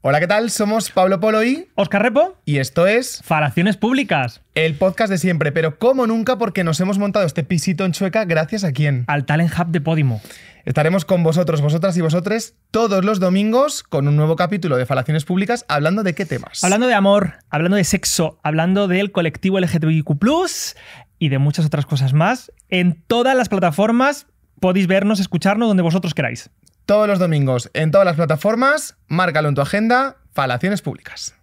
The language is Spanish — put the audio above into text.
Hola, ¿qué tal? Somos Pablo Polo y Oscar Repo. Y esto es Falaciones Públicas. El podcast de siempre, pero como nunca porque nos hemos montado este pisito en Chueca gracias a quién. Al Talent Hub de Podimo. Estaremos con vosotros, vosotras y vosotres todos los domingos con un nuevo capítulo de Falaciones Públicas hablando de qué temas. Hablando de amor, hablando de sexo, hablando del colectivo LGTBIQ y de muchas otras cosas más en todas las plataformas podéis vernos, escucharnos donde vosotros queráis todos los domingos en todas las plataformas. Márcalo en tu agenda, Falaciones Públicas.